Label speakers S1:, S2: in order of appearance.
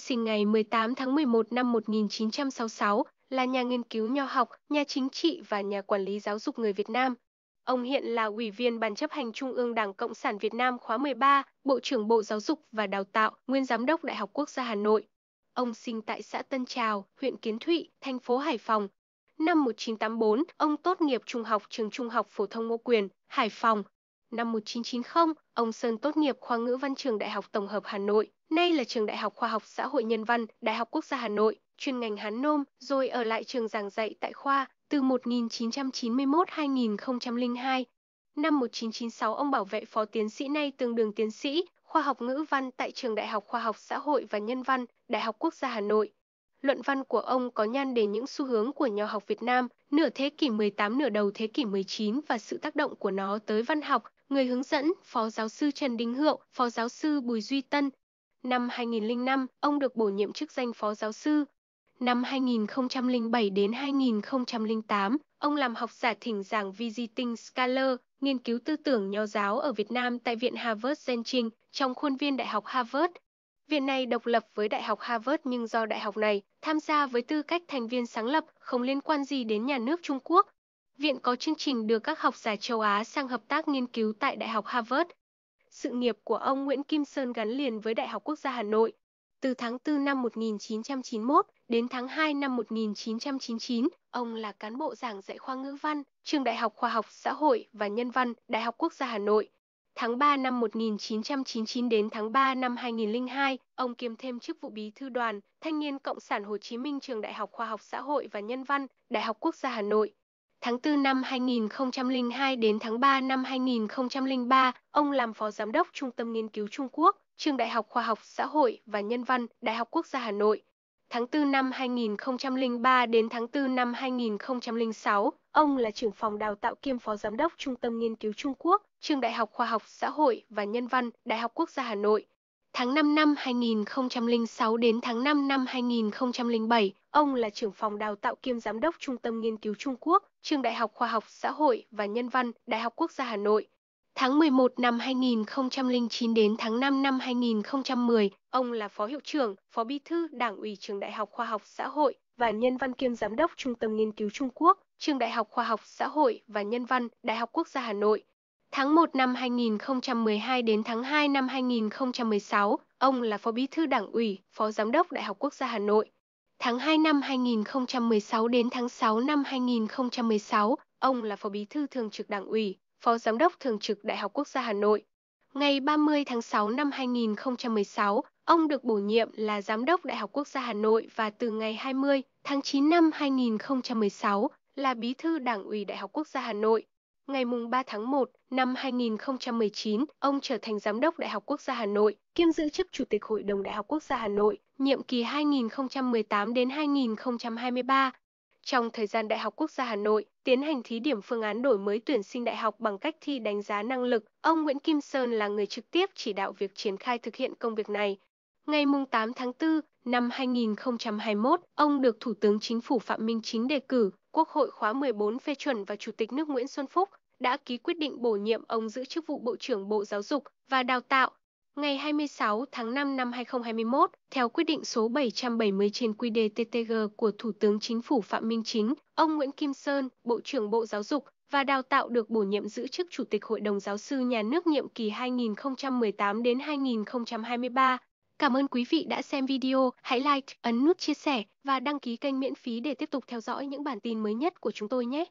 S1: sinh ngày 18 tháng 11 năm 1966 là nhà nghiên cứu nho học, nhà chính trị và nhà quản lý giáo dục người Việt Nam. Ông hiện là Ủy viên Ban chấp hành Trung ương Đảng Cộng sản Việt Nam khóa 13, Bộ trưởng Bộ Giáo dục và Đào tạo, nguyên Giám đốc Đại học Quốc gia Hà Nội. Ông sinh tại xã Tân Trào, huyện Kiến Thụy, thành phố Hải Phòng. Năm 1984, ông tốt nghiệp trung học trường Trung học Phổ thông Ngô Quyền, Hải Phòng Năm 1990, ông Sơn tốt nghiệp khoa ngữ văn trường Đại học Tổng hợp Hà Nội, nay là trường Đại học Khoa học Xã hội Nhân văn, Đại học Quốc gia Hà Nội, chuyên ngành Hán Nôm, rồi ở lại trường giảng dạy tại khoa từ 1991-2002. Năm 1996 ông bảo vệ phó tiến sĩ nay tương đương tiến sĩ, khoa học ngữ văn tại trường Đại học Khoa học Xã hội và Nhân văn, Đại học Quốc gia Hà Nội. Luận văn của ông có nhan đề những xu hướng của nho học Việt Nam nửa thế kỷ 18 nửa đầu thế kỷ 19 và sự tác động của nó tới văn học, Người hướng dẫn, Phó giáo sư Trần Đình Hượng, Phó giáo sư Bùi Duy Tân. Năm 2005, ông được bổ nhiệm chức danh Phó giáo sư. Năm 2007 đến 2008, ông làm học giả thỉnh giảng Visiting Scholar, nghiên cứu tư tưởng nho giáo ở Việt Nam tại Viện Harvard Jenching trong khuôn viên Đại học Harvard. Viện này độc lập với Đại học Harvard nhưng do đại học này tham gia với tư cách thành viên sáng lập không liên quan gì đến nhà nước Trung Quốc, viện có chương trình đưa các học giả châu Á sang hợp tác nghiên cứu tại Đại học Harvard. Sự nghiệp của ông Nguyễn Kim Sơn gắn liền với Đại học Quốc gia Hà Nội. Từ tháng 4 năm 1991 đến tháng 2 năm 1999, ông là cán bộ giảng dạy khoa ngữ văn, trường Đại học Khoa học Xã hội và Nhân văn, Đại học Quốc gia Hà Nội. Tháng 3 năm 1999 đến tháng 3 năm 2002, ông kiêm thêm chức vụ bí thư đoàn Thanh niên Cộng sản Hồ Chí Minh trường Đại học Khoa học Xã hội và Nhân văn, Đại học Quốc gia Hà Nội. Tháng 4 năm 2002 đến tháng 3 năm 2003, ông làm phó giám đốc Trung tâm Nghiên cứu Trung Quốc, Trường Đại học Khoa học Xã hội và Nhân văn, Đại học Quốc gia Hà Nội. Tháng 4 năm 2003 đến tháng 4 năm 2006, ông là trưởng phòng đào tạo kiêm phó giám đốc Trung tâm Nghiên cứu Trung Quốc, Trường Đại học Khoa học Xã hội và Nhân văn, Đại học Quốc gia Hà Nội. Tháng 5 năm 2006 đến tháng 5 năm 2007, ông là trưởng phòng đào tạo kiêm giám đốc Trung tâm Nghiên cứu Trung Quốc, Trường Đại học Khoa học Xã hội và Nhân văn, Đại học Quốc gia Hà Nội. Tháng 11 năm 2009 đến tháng 5 năm 2010, ông là Phó Hiệu trưởng, Phó Bí thư Đảng ủy Trường Đại học Khoa học Xã hội và Nhân văn kiêm Giám đốc Trung tâm Nghiên cứu Trung Quốc, Trường Đại học Khoa học Xã hội và Nhân văn, Đại học Quốc gia Hà Nội. Tháng 1 năm 2012 đến tháng 2 năm 2016, ông là Phó Bí thư Đảng ủy, Phó Giám đốc Đại học Quốc gia Hà Nội. Tháng 2 năm 2016 đến tháng 6 năm 2016, ông là Phó Bí thư Thường trực Đảng ủy, Phó Giám đốc Thường trực Đại học Quốc gia Hà Nội. Ngày 30 tháng 6 năm 2016, ông được bổ nhiệm là Giám đốc Đại học Quốc gia Hà Nội và từ ngày 20 tháng 9 năm 2016 là Bí thư Đảng ủy Đại học Quốc gia Hà Nội. Ngày 3 tháng 1 năm 2019, ông trở thành Giám đốc Đại học Quốc gia Hà Nội, kiêm giữ chức Chủ tịch Hội đồng Đại học Quốc gia Hà Nội, nhiệm kỳ 2018 đến 2023. Trong thời gian Đại học Quốc gia Hà Nội tiến hành thí điểm phương án đổi mới tuyển sinh đại học bằng cách thi đánh giá năng lực, ông Nguyễn Kim Sơn là người trực tiếp chỉ đạo việc triển khai thực hiện công việc này. Ngày 8 tháng 4 năm 2021, ông được Thủ tướng Chính phủ Phạm Minh Chính đề cử Quốc hội khóa 14 phê chuẩn và Chủ tịch nước Nguyễn Xuân Phúc đã ký quyết định bổ nhiệm ông giữ chức vụ Bộ trưởng Bộ Giáo dục và Đào tạo ngày 26 tháng 5 năm 2021 theo quyết định số 770 trên QĐ-TTG của Thủ tướng Chính phủ Phạm Minh Chính, ông Nguyễn Kim Sơn, Bộ trưởng Bộ Giáo dục và Đào tạo được bổ nhiệm giữ chức Chủ tịch Hội đồng Giáo sư Nhà nước nhiệm kỳ 2018 đến 2023, Cảm ơn quý vị đã xem video, hãy like, ấn nút chia sẻ và đăng ký kênh miễn phí để tiếp tục theo dõi những bản tin mới nhất của chúng tôi nhé.